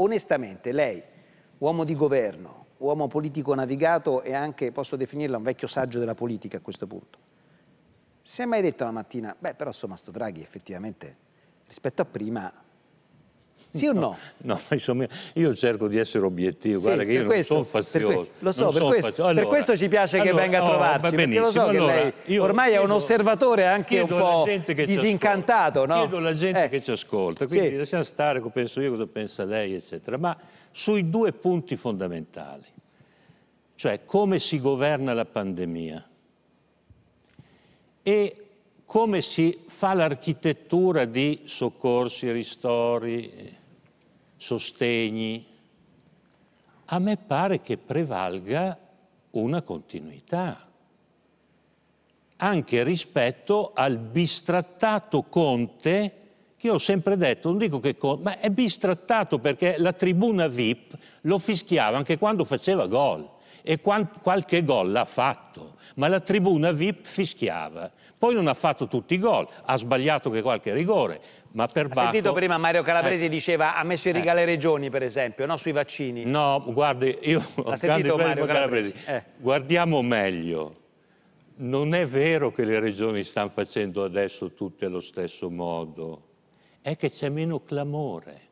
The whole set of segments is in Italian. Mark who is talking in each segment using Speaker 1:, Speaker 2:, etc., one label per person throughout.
Speaker 1: onestamente lei, uomo di governo, uomo politico navigato e anche, posso definirla, un vecchio saggio della politica a questo punto, si è mai detto la mattina, beh però insomma sto Draghi effettivamente rispetto a prima sì o no?
Speaker 2: No, no insomma, io cerco di essere obiettivo, sì, guarda che io questo, non sono fazioso. Que lo so, per questo, allora, per questo, ci piace allora, che venga a trovarci, no, perché lo so allora, che lei ormai chiedo, è un osservatore anche un po' disincantato, no? Chiedo alla gente eh. che ci ascolta, quindi sì. lasciamo stare cosa penso io, cosa pensa lei, eccetera, ma sui due punti fondamentali, cioè come si governa la pandemia e come si fa l'architettura di soccorsi, ristori, sostegni. A me pare che prevalga una continuità, anche rispetto al bistrattato Conte che ho sempre detto, non dico che Conte, ma è bistrattato perché la tribuna VIP lo fischiava anche quando faceva gol e qualche gol l'ha fatto, ma la tribuna VIP fischiava. Poi non ha fatto tutti i gol, ha sbagliato che qualche rigore, ma per Bacco... sentito prima
Speaker 1: Mario Calabresi eh, diceva ha messo in riga eh, le regioni per esempio, no? sui vaccini. No, guardi, io... ho sentito Mario Calabresi. Calabresi. Eh.
Speaker 2: Guardiamo meglio. Non è vero che le regioni stanno facendo adesso tutte allo stesso modo, è che c'è meno clamore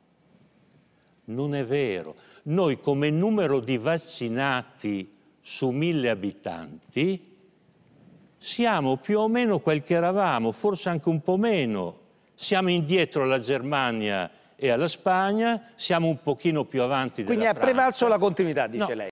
Speaker 2: non è vero. Noi come numero di vaccinati su mille abitanti siamo più o meno quel che eravamo, forse anche un po' meno. Siamo indietro alla Germania e alla Spagna, siamo un pochino più avanti Quindi della Quindi ha prevalso la continuità, dice no. lei.